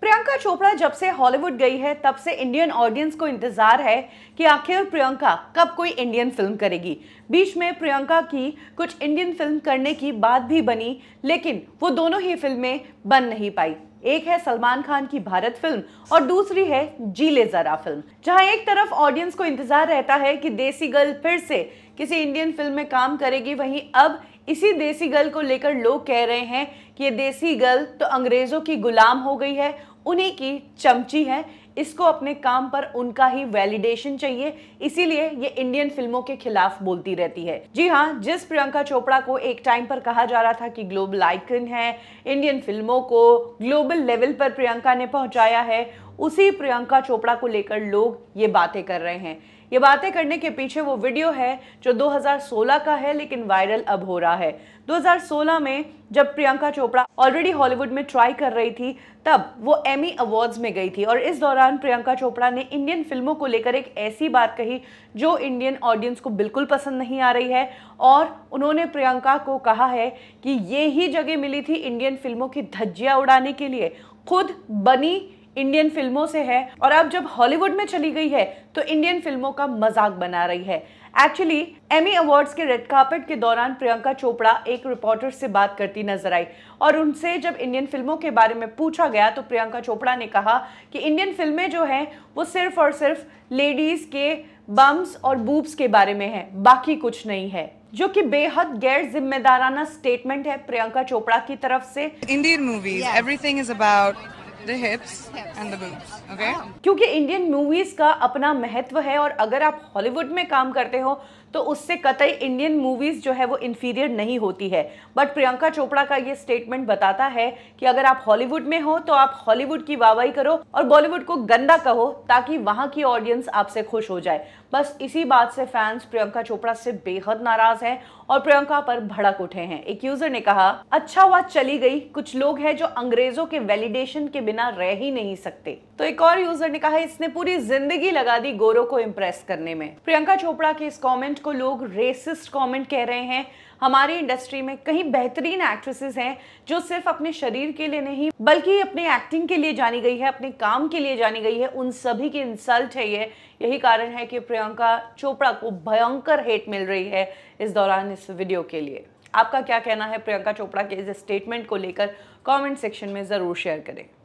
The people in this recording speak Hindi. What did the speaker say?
प्रियंका चोपड़ा जब से हॉलीवुड गई है तब से इंडियन ऑडियंस को इंतजार है कि आखिर प्रियंका कब कोई इंडियन फिल्म करेगी बीच में प्रियंका की कुछ इंडियन फिल्म करने की बात भी बनी लेकिन वो दोनों ही फिल्में बन नहीं पाई एक है सलमान खान की भारत फिल्म और दूसरी है जीले जरा फिल्म जहां एक तरफ ऑडियंस को इंतजार रहता है कि देसी गर्ल फिर से किसी इंडियन फिल्म में काम करेगी वहीं अब इसी देसी गर्ल को लेकर लोग कह रहे हैं कि ये देसी गर्ल तो अंग्रेजों की गुलाम हो गई है उन्हीं की चमची है इसको अपने काम पर उनका ही वैलिडेशन चाहिए इसीलिए ये इंडियन फिल्मों के खिलाफ बोलती रहती है जी हाँ जिस प्रियंका चोपड़ा को एक टाइम पर कहा जा रहा था कि ग्लोबल आइकन है इंडियन फिल्मों को ग्लोबल लेवल पर प्रियंका ने पहुंचाया है उसी प्रियंका चोपड़ा को लेकर लोग ये बातें कर रहे हैं ये बातें करने के पीछे वो वीडियो है जो 2016 का है लेकिन वायरल अब हो रहा है 2016 में जब प्रियंका चोपड़ा ऑलरेडी हॉलीवुड में ट्राई कर रही थी तब वो एमी अवार्ड्स में गई थी और इस दौरान प्रियंका चोपड़ा ने इंडियन फिल्मों को लेकर एक ऐसी बात कही जो इंडियन ऑडियंस को बिल्कुल पसंद नहीं आ रही है और उन्होंने प्रियंका को कहा है कि ये ही जगह मिली थी इंडियन फिल्मों की धज्जियाँ उड़ाने के लिए खुद बनी इंडियन फिल्मों से है और अब जब हॉलीवुड में चली गई है तो इंडियन फिल्मों का मजाक बना रही है एक्चुअली एमी अवार्ड्स के रेड कार्पेट के दौरान प्रियंका चोपड़ा एक रिपोर्टर से बात करती नजर आई और उनसे जब इंडियन फिल्मों के बारे में पूछा गया तो प्रियंका चोपड़ा ने कहा कि इंडियन फिल्में जो हैं वो सिर्फ और सिर्फ लेडीज़ के बम्स और बूब्स के बारे में है बाकी कुछ नहीं है जो कि बेहद गैर जिम्मेदाराना स्टेटमेंट है प्रियंका चोपड़ा की तरफ से Indian movies everything is about the hips and the boobs. Okay? क्योंकि इंडियन मूवीज का अपना महत्व है और अगर आप हॉलीवुड में काम करते हो तो उससे कतई इंडियन मूवीज़ जो है वो इन्फीरियर नहीं होती है बट प्रियंका चोपड़ा का ये स्टेटमेंट बताता है कि अगर आप हॉलीवुड में हो तो आप हॉलीवुड की वाहवाही करो और बॉलीवुड को गंदा कहो ताकि वहां की ऑडियंस आपसे खुश हो जाए बस इसी बात से फैंस प्रियंका चोपड़ा से बेहद नाराज हैं और प्रियंका पर भड़क उठे हैं एक यूजर ने कहा अच्छा हुआ चली गई कुछ लोग हैं जो अंग्रेजों के वैलिडेशन के बिना रह ही नहीं सकते तो एक और यूजर ने कहा इसने पूरी जिंदगी लगा दी गोरो को इम्प्रेस करने में प्रियंका चोपड़ा के इस कॉमेंट कमेंट को लोग रेसिस्ट कमेंट कह रहे हैं हमारी इंडस्ट्री में कई बेहतरीन एक्ट्रेसेस हैं जो सिर्फ अपने शरीर के लिए नहीं बल्कि अपने एक्टिंग के लिए जानी गई है अपने काम के लिए जानी गई है उन सभी के इंसल्ट है ये यही कारण है कि प्रियंका चोपड़ा को भयंकर हेट मिल रही है इस दौरान इस वीडियो के लिए आपका क्या कहना है प्रियंका चोपड़ा के इस स्टेटमेंट को लेकर कमेंट सेक्शन में ज़रूर शेयर करें